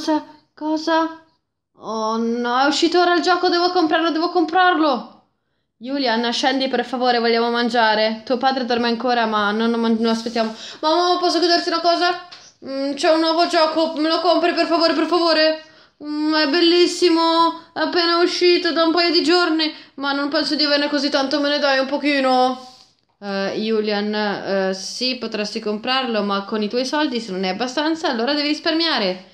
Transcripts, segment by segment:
Cosa? Cosa? Oh no, è uscito ora il gioco, devo comprarlo, devo comprarlo! Julian, scendi per favore, vogliamo mangiare. Tuo padre dorme ancora, ma non lo aspettiamo. Mamma, posso chiederti una cosa? Mm, c'è un nuovo gioco, me lo compri per favore, per favore? Mm, è bellissimo, è appena uscito da un paio di giorni, ma non penso di averne così tanto, me ne dai un pochino. Uh, Julian, uh, sì, potresti comprarlo, ma con i tuoi soldi, se non è abbastanza, allora devi risparmiare.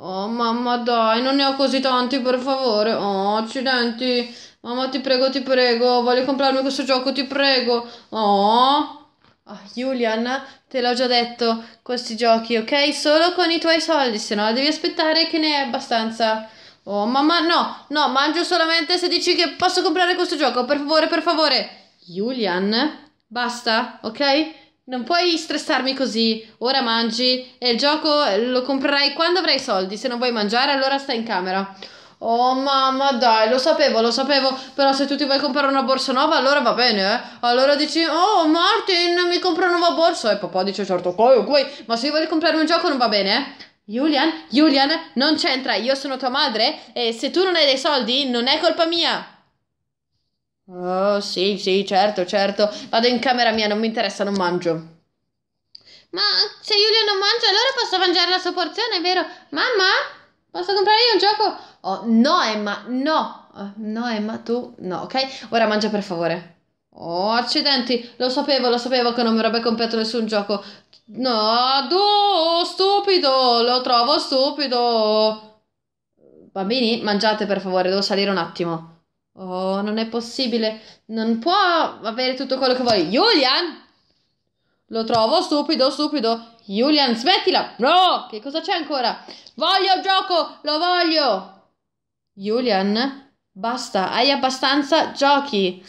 Oh mamma dai, non ne ho così tanti per favore. Oh, accidenti. Mamma ti prego, ti prego, voglio comprarmi questo gioco, ti prego. Oh. oh Julian, te l'ho già detto, questi giochi, ok? Solo con i tuoi soldi, se no devi aspettare che ne hai abbastanza. Oh mamma, no, no, mangio solamente se dici che posso comprare questo gioco, per favore, per favore. Julian, basta, ok? Non puoi stressarmi così. Ora mangi e il gioco lo comprerai quando avrai i soldi. Se non vuoi mangiare, allora stai in camera. Oh mamma, dai, lo sapevo, lo sapevo. Però se tu ti vuoi comprare una borsa nuova, allora va bene, eh. Allora dici, oh Martin, mi compro una nuova borsa. E papà dice, certo, poi, ok. Ma se io voglio comprare un gioco, non va bene, eh. Julian, Julian, non c'entra, io sono tua madre e se tu non hai dei soldi non è colpa mia. Oh, sì, sì, certo, certo. Vado in camera mia, non mi interessa, non mangio. Ma se Giulia non mangia, allora posso mangiare la sua porzione, vero? Mamma, posso comprare io un gioco? Oh, no, Emma, no. Oh, no, Emma, tu, no, ok? Ora mangia per favore. Oh, accidenti, lo sapevo, lo sapevo che non mi avrebbe comprato nessun gioco. No, do, stupido, lo trovo stupido. Bambini, mangiate per favore, devo salire un attimo. Oh, non è possibile. Non può avere tutto quello che vuoi. Julian! Lo trovo stupido, stupido. Julian, smettila! No! Che cosa c'è ancora? Voglio il gioco! Lo voglio! Julian, basta, hai abbastanza giochi.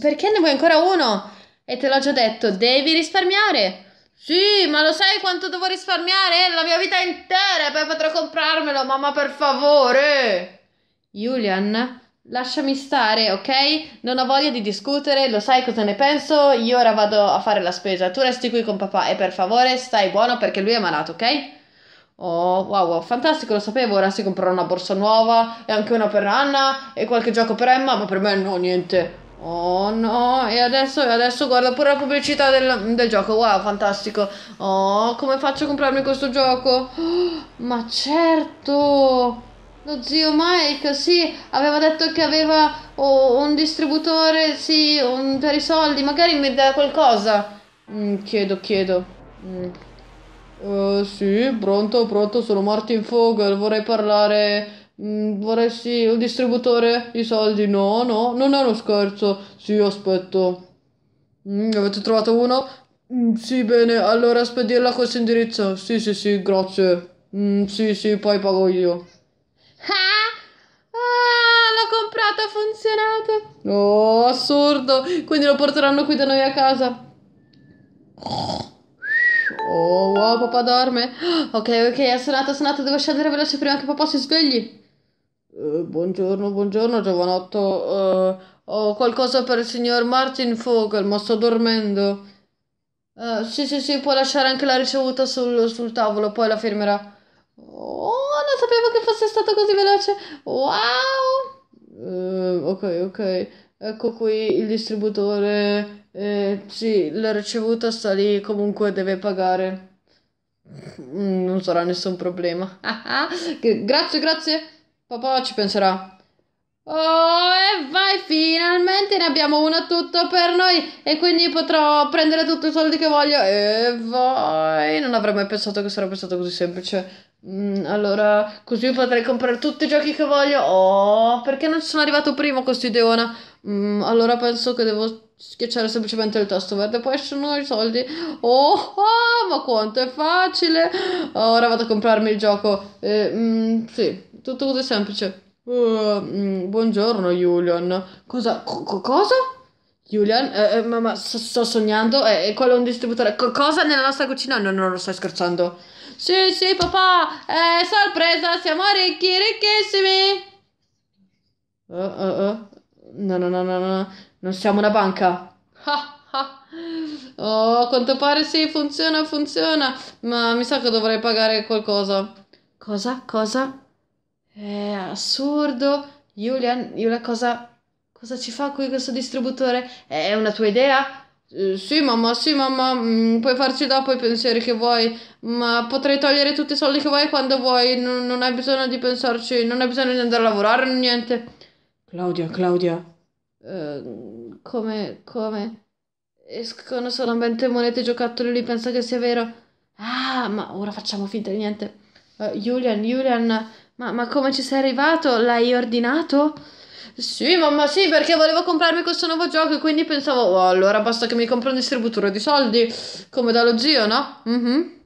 Perché ne vuoi ancora uno? E te l'ho già detto, devi risparmiare. Sì, ma lo sai quanto devo risparmiare? La mia vita intera e poi potrò comprarmelo, mamma, per favore. Julian Lasciami stare, ok? Non ho voglia di discutere, lo sai cosa ne penso? Io ora vado a fare la spesa, tu resti qui con papà e per favore stai buono perché lui è malato, ok? Oh, wow, wow, fantastico, lo sapevo, ora si comprerà una borsa nuova e anche una per Anna e qualche gioco per Emma, ma per me no, niente. Oh no, e adesso, e adesso guarda pure la pubblicità del, del, gioco, wow, fantastico. Oh, come faccio a comprarmi questo gioco? Oh, ma certo! Lo zio Mike, sì, aveva detto che aveva oh, un distributore, sì, un, per i soldi, magari mi dà qualcosa. Mm, chiedo, chiedo. Mm. Uh, sì, pronto, pronto, sono Martin Fogel, vorrei parlare... Mm, vorrei sì, un distributore, i soldi, no, no, non è uno scherzo. Sì, aspetto. Mm, avete trovato uno? Mm, sì, bene, allora spedirla a questo indirizzo. Sì, sì, sì, grazie. Mm, sì, sì, poi pago io comprato ha funzionato. Oh, assurdo. Quindi lo porteranno qui da noi a casa. Oh, wow, papà dorme. Ok, ok, ha suonato, ha suonato. Devo scendere veloce prima che papà si svegli. Uh, buongiorno, buongiorno, giovanotto. Uh, ho qualcosa per il signor Martin Fogel, ma sto dormendo. Uh, sì, sì, sì, può lasciare anche la ricevuta sul, sul tavolo, poi la firmerà. Oh, non sapevo che fosse stato così veloce. Wow! Ehm, ok, ok. Ecco qui il distributore. Eh, sì, la ricevuta sta lì, comunque deve pagare. Mm, non sarà nessun problema. grazie, grazie. Papà ci penserà. Oh, e vai, finalmente ne abbiamo una tutto per noi e quindi potrò prendere tutti i soldi che voglio. E vai, non avrei mai pensato che sarebbe stato così semplice. Mm, allora, così potrei comprare tutti i giochi che voglio. Oh, perché non ci sono arrivato prima con st'ideona? Mm, allora penso che devo schiacciare semplicemente il tasto verde, poi escono i soldi. Oh, oh, ma quanto è facile! Ora vado a comprarmi il gioco. Eh, mm, sì, tutto così semplice. Uh, mm, buongiorno, Julian. Cosa? Co- cosa? Julian, eh, mamma, eh, sto, sto sognando, eh, eh, è, è quello un distributore. Co- cosa nella nostra cucina? No, no, no, stai scherzando. Sì, sì, papà, eh, sorpresa, siamo ricchi, ricchissimi. Oh, oh, oh. No, no, no, no, no, non siamo una banca. Ah, ah. Oh, a quanto pare sì, funziona, funziona. Ma mi sa che dovrei pagare qualcosa. Cosa? Cosa? È assurdo. Julian, Julian, cosa... Cosa ci fa qui questo distributore? È una tua idea? Eh, sì mamma, sì mamma, mm, puoi farci dopo i pensieri che vuoi, ma potrei togliere tutti i soldi che vuoi quando vuoi, non, non hai bisogno di pensarci, non hai bisogno di andare a lavorare, niente. Claudia, Claudia. Uh, come, come? Escono solamente monete e giocattoli lì, pensa che sia vero. Ah, ma ora facciamo finta di niente. Uh, Julian, Julian, ma, ma come ci sei arrivato? L'hai ordinato? Sì, mamma, sì, perché volevo comprarmi questo nuovo gioco e quindi pensavo, oh, allora basta che mi compro un distributore di soldi, come dallo zio, no? Mhm.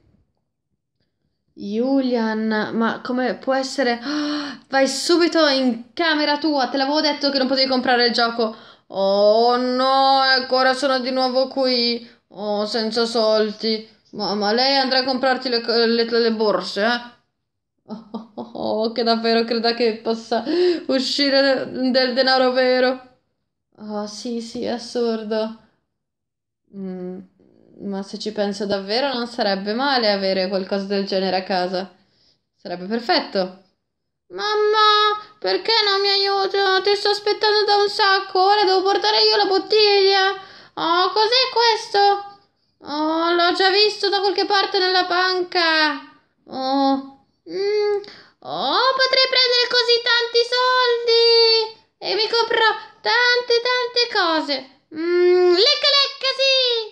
Julian, ma come può essere? Oh, vai subito in camera tua, te l'avevo detto che non potevi comprare il gioco. Oh no, ancora sono di nuovo qui. Oh, senza soldi. Mamma, lei andrà a comprarti le, le, le borse, eh? Oh. oh, che davvero creda che possa uscire del denaro vero. Oh, sì, sì, assurdo. Mm, ma se ci penso davvero non sarebbe male avere qualcosa del genere a casa. Sarebbe perfetto. Mamma, perché non mi aiuto? Ti sto aspettando da un sacco, ora devo portare io la bottiglia. Oh, cos'è questo? Oh, l'ho già visto da qualche parte nella panca. Oh, mm, Oh, potrei prendere così tanti soldi! E mi comprerò tante tante cose. Mm, lecca lecca sì!